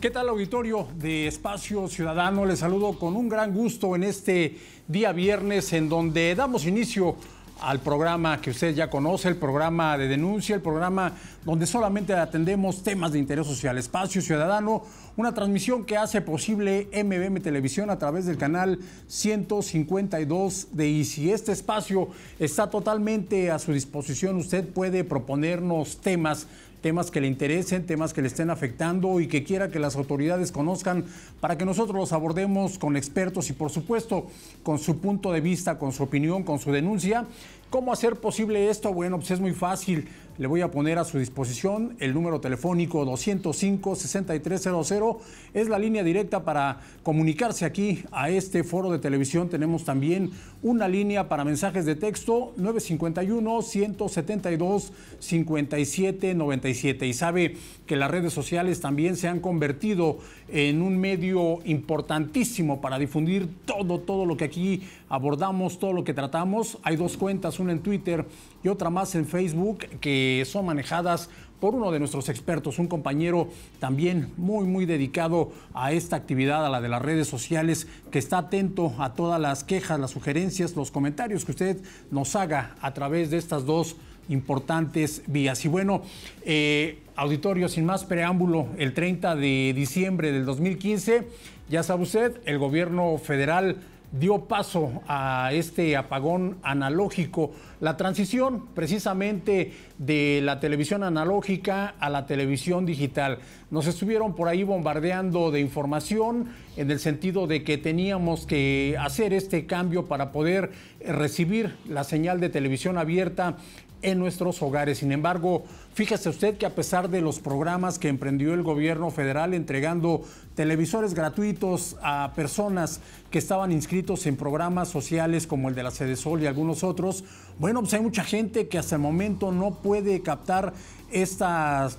¿Qué tal auditorio de Espacio Ciudadano? Les saludo con un gran gusto en este día viernes en donde damos inicio al programa que usted ya conoce, el programa de denuncia, el programa donde solamente atendemos temas de interés social. Espacio Ciudadano, una transmisión que hace posible MBM Televisión a través del canal 152 de ICI. Este espacio está totalmente a su disposición. Usted puede proponernos temas temas que le interesen, temas que le estén afectando y que quiera que las autoridades conozcan para que nosotros los abordemos con expertos y por supuesto con su punto de vista, con su opinión, con su denuncia ¿Cómo hacer posible esto? Bueno, pues es muy fácil. Le voy a poner a su disposición el número telefónico 205-6300. Es la línea directa para comunicarse aquí a este foro de televisión. Tenemos también una línea para mensajes de texto 951-172-5797. Y sabe que las redes sociales también se han convertido en un medio importantísimo para difundir todo, todo lo que aquí abordamos todo lo que tratamos. Hay dos cuentas, una en Twitter y otra más en Facebook, que son manejadas por uno de nuestros expertos, un compañero también muy, muy dedicado a esta actividad, a la de las redes sociales, que está atento a todas las quejas, las sugerencias, los comentarios que usted nos haga a través de estas dos importantes vías. Y bueno, eh, auditorio, sin más preámbulo, el 30 de diciembre del 2015, ya sabe usted, el gobierno federal dio paso a este apagón analógico, la transición precisamente de la televisión analógica a la televisión digital. Nos estuvieron por ahí bombardeando de información en el sentido de que teníamos que hacer este cambio para poder recibir la señal de televisión abierta en nuestros hogares. Sin embargo, fíjese usted que a pesar de los programas que emprendió el gobierno federal entregando televisores gratuitos a personas que estaban inscritos en programas sociales como el de la Sede Sol y algunos otros, bueno, pues hay mucha gente que hasta el momento no puede captar estas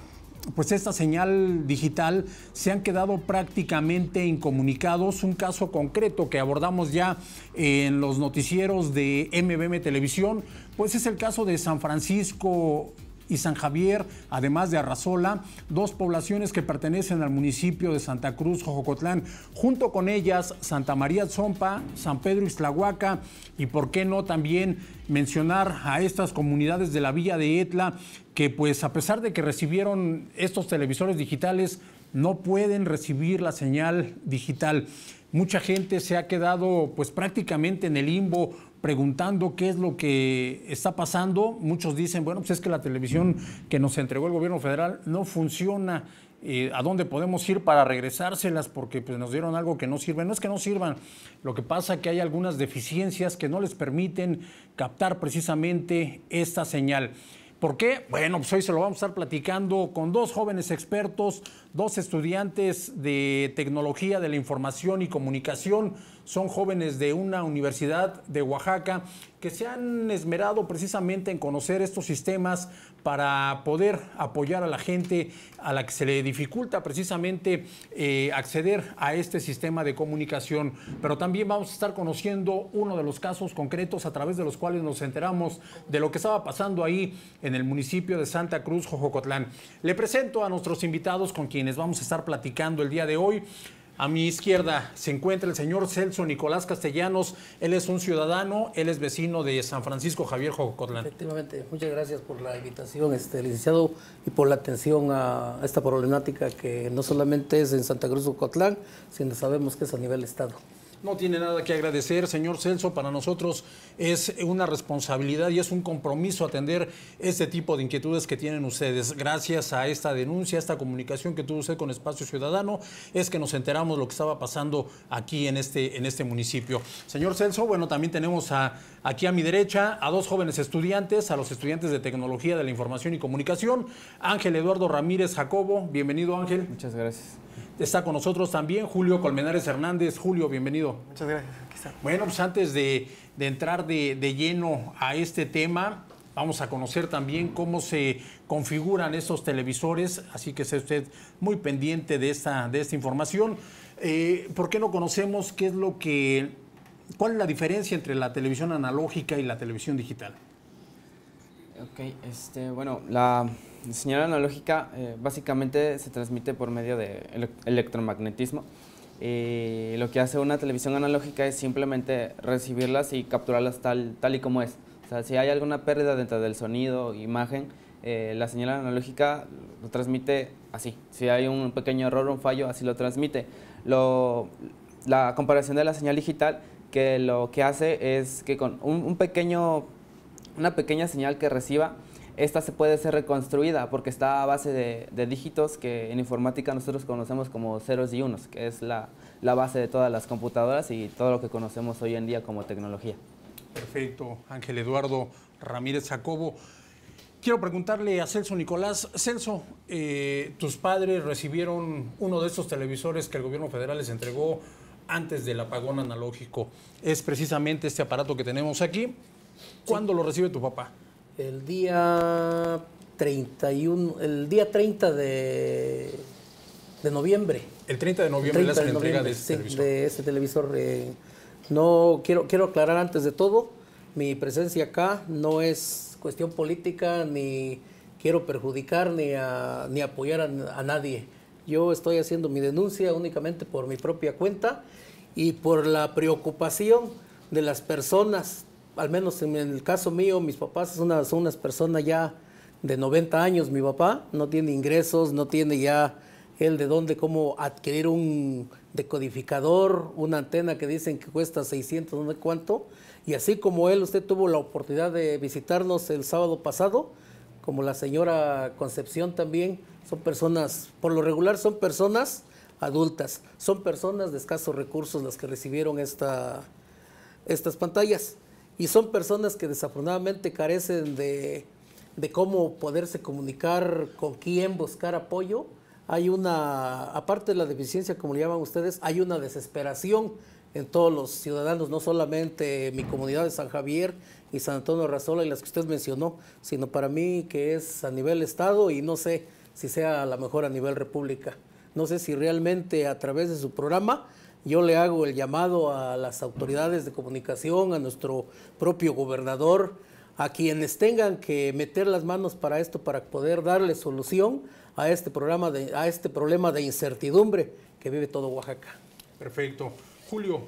pues esta señal digital se han quedado prácticamente incomunicados. Un caso concreto que abordamos ya en los noticieros de MBM Televisión, pues es el caso de San Francisco y San Javier, además de Arrazola, dos poblaciones que pertenecen al municipio de Santa Cruz, Jojocotlán. Junto con ellas, Santa María Zompa, San Pedro Islahuaca, y, por qué no, también mencionar a estas comunidades de la Villa de Etla que pues a pesar de que recibieron estos televisores digitales, no pueden recibir la señal digital. Mucha gente se ha quedado pues prácticamente en el limbo preguntando qué es lo que está pasando. Muchos dicen, bueno, pues es que la televisión que nos entregó el gobierno federal no funciona. Eh, a dónde podemos ir para regresárselas porque pues, nos dieron algo que no sirve. No es que no sirvan, lo que pasa es que hay algunas deficiencias que no les permiten captar precisamente esta señal. ¿Por qué? Bueno, pues hoy se lo vamos a estar platicando con dos jóvenes expertos, dos estudiantes de tecnología de la información y comunicación. Son jóvenes de una universidad de Oaxaca que se han esmerado precisamente en conocer estos sistemas para poder apoyar a la gente a la que se le dificulta precisamente eh, acceder a este sistema de comunicación. Pero también vamos a estar conociendo uno de los casos concretos a través de los cuales nos enteramos de lo que estaba pasando ahí en el municipio de Santa Cruz, Jojocotlán. Le presento a nuestros invitados con quien quienes vamos a estar platicando el día de hoy. A mi izquierda se encuentra el señor Celso Nicolás Castellanos. Él es un ciudadano, él es vecino de San Francisco Javier Jocotlán. Efectivamente, muchas gracias por la invitación, este, licenciado, y por la atención a esta problemática que no solamente es en Santa Cruz Jocotlán, sino sabemos que es a nivel Estado. No tiene nada que agradecer, señor Celso. Para nosotros es una responsabilidad y es un compromiso atender este tipo de inquietudes que tienen ustedes. Gracias a esta denuncia, a esta comunicación que tuvo usted con Espacio Ciudadano, es que nos enteramos lo que estaba pasando aquí en este, en este municipio. Señor Celso, bueno, también tenemos aquí a mi derecha a dos jóvenes estudiantes, a los estudiantes de Tecnología de la Información y Comunicación, Ángel Eduardo Ramírez Jacobo. Bienvenido, Ángel. Muchas gracias. Está con nosotros también Julio Colmenares Hernández. Julio, bienvenido. Muchas gracias. Aquí está. Bueno, pues antes de, entrar de, lleno a este tema, Vamos a conocer también cómo se configuran estos televisores, así que sea usted muy pendiente de esta, de esta información. Eh, ¿Por qué no conocemos qué es lo que, cuál es la diferencia entre la televisión analógica y la televisión digital? Ok, este, bueno, la, la señal analógica eh, básicamente se transmite por medio de electromagnetismo. Eh, lo que hace una televisión analógica es simplemente recibirlas y capturarlas tal, tal y como es. O sea, si hay alguna pérdida dentro del sonido, imagen, eh, la señal analógica lo transmite así. Si hay un pequeño error o un fallo, así lo transmite. la comparación de la señal digital, que lo que hace es que con un pequeño, una pequeña señal que reciba, esta se puede ser reconstruida porque está a base de, dígitos que en informática nosotros conocemos como ceros y unos, que es la, base de todas las computadoras y todo lo que conocemos hoy en día como tecnología. Perfecto, Ángel Eduardo Ramírez Jacobo. Quiero preguntarle a Celso Nicolás. Celso, eh, tus padres recibieron uno de estos televisores que el gobierno federal les entregó antes del apagón analógico. Es precisamente este aparato que tenemos aquí. ¿Cuándo lo recibe tu papá? el día 31, el día 30 de, de noviembre. El 30 de noviembre de, ese televisor. Este eh, no quiero, quiero aclarar antes de todo, mi presencia acá no es cuestión política ni quiero perjudicar ni, ni apoyar a nadie. Yo estoy haciendo mi denuncia únicamente por mi propia cuenta y por la preocupación de las personas al menos en el caso mío, mis papás son unas, personas ya de 90 años. Mi papá no tiene ingresos, no tiene ya el de dónde, cómo adquirir un decodificador, una antena que dicen que cuesta 600, no sé cuánto. Y así como él, usted tuvo la oportunidad de visitarnos el sábado pasado, como la señora Concepción también, son personas, por lo regular son personas adultas, son personas de escasos recursos las que recibieron esta, estas pantallas y son personas que desafortunadamente carecen de, de cómo poderse comunicar, con quién buscar apoyo. Hay una, aparte de la deficiencia, como le llaman ustedes, hay una desesperación en todos los ciudadanos, no solamente mi comunidad de San Javier y San Antonio Razola y las que usted mencionó, sino para mí que es a nivel Estado y no sé si sea a lo mejor a nivel República. No sé si realmente a través de su programa yo le hago el llamado a las autoridades de comunicación, a nuestro propio gobernador, a quienes tengan que meter las manos para esto, para poder darle solución a este, programa de, a este problema de incertidumbre que vive todo Oaxaca. Perfecto. Julio.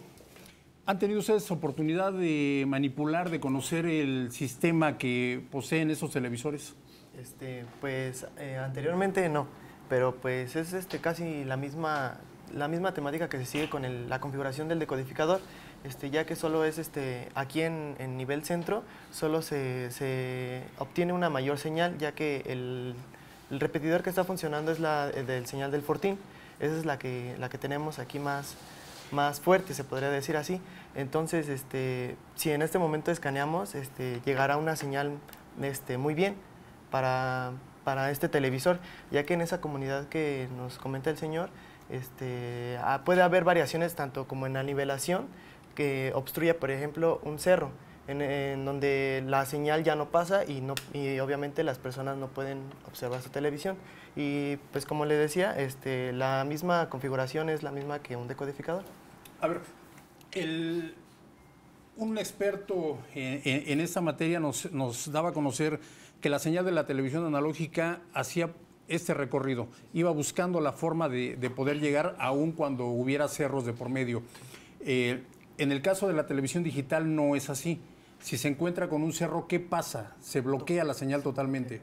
¿Han tenido ustedes oportunidad de manipular, de conocer el sistema que poseen esos televisores? Este, pues eh, anteriormente no, pero pues es este, casi la misma la misma temática que se sigue con la configuración del decodificador, este, ya que solo es este, aquí en, nivel centro, solo se, obtiene una mayor señal, ya que el, repetidor que está funcionando es la eh, del señal del fortín. Esa es la que, la que tenemos aquí más, más fuerte, se podría decir así. Entonces, este, si en este momento escaneamos, este, llegará una señal este, muy bien para, para este televisor, ya que en esa comunidad que nos comenta el señor, este, ah, puede haber variaciones tanto como en la nivelación, que obstruye, por ejemplo, un cerro, en, donde la señal ya no pasa y, no, obviamente las personas no pueden observar su televisión. Y pues como le decía, este, la misma configuración es la misma que un decodificador. A ver, un experto en, esta materia nos, nos, daba a conocer que la señal de la televisión analógica hacía este recorrido. Iba buscando la forma de, poder llegar aún cuando hubiera cerros de por medio. Eh, en el caso de la televisión digital no es así. Si se encuentra con un cerro, ¿qué pasa? Se bloquea la señal totalmente.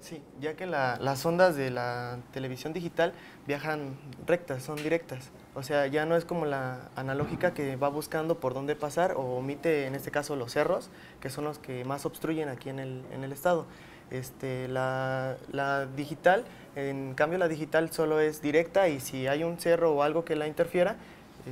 Sí, ya que las ondas de la televisión digital viajan rectas, son directas. O sea, ya no es como la analógica que va buscando por dónde pasar o omite, en este caso, los cerros, que son los que más obstruyen aquí en el estado. Este, la, la, digital, en cambio la digital solo es directa y si hay un cerro o algo que la interfiera,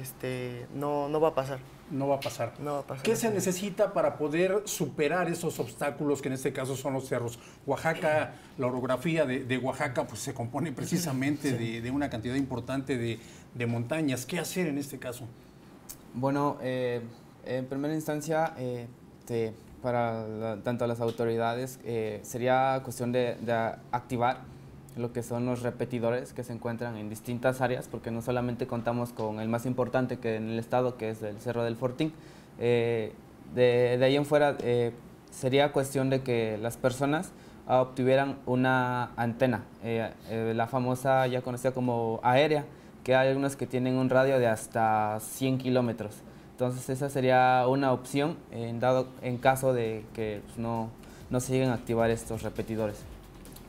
este, no, no va a pasar. No va a pasar. No va a pasar. ¿Qué se necesita para poder superar esos obstáculos que en este caso son los cerros? Oaxaca, la orografía de, de Oaxaca pues, se compone precisamente de, de, una cantidad importante de, de, montañas. ¿Qué hacer en este caso? Bueno, eh, en primera instancia, este para tanto las autoridades eh, sería cuestión de, activar lo que son los repetidores que se encuentran en distintas áreas, porque no solamente contamos con el más importante que en el estado, que es el Cerro del Fortín. Eh, de, ahí en fuera eh, sería cuestión de que las personas ah, obtuvieran una antena, la famosa ya conocida como aérea, que hay algunas que tienen un radio de hasta 100 kilómetros. Entonces esa sería una opción en, dado, en caso de que pues, no, no se lleguen a activar estos repetidores.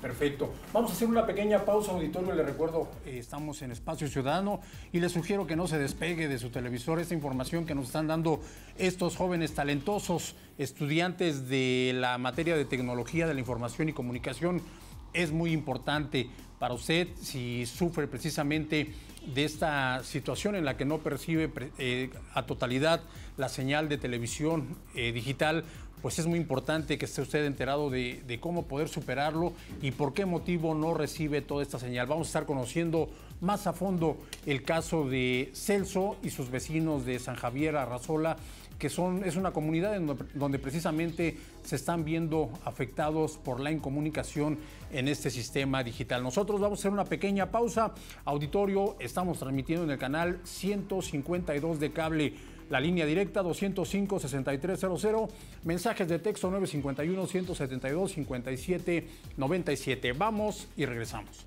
Perfecto. Vamos a hacer una pequeña pausa, auditorio. Le recuerdo, eh, estamos en Espacio Ciudadano y le sugiero que no se despegue de su televisor esta información que nos están dando estos jóvenes talentosos, estudiantes de la materia de tecnología de la información y comunicación es muy importante para usted si sufre precisamente de esta situación en la que no percibe eh, a totalidad la señal de televisión eh, digital, pues es muy importante que esté usted enterado de, de, cómo poder superarlo y por qué motivo no recibe toda esta señal. Vamos a estar conociendo más a fondo el caso de Celso y sus vecinos de San Javier Arrazola, que son, es una comunidad en donde, donde, precisamente se están viendo afectados por la incomunicación en este sistema digital. Nosotros vamos a hacer una pequeña pausa. Auditorio, estamos transmitiendo en el canal 152 de cable. La línea directa 205-6300, mensajes de texto 951-172-5797. Vamos y regresamos.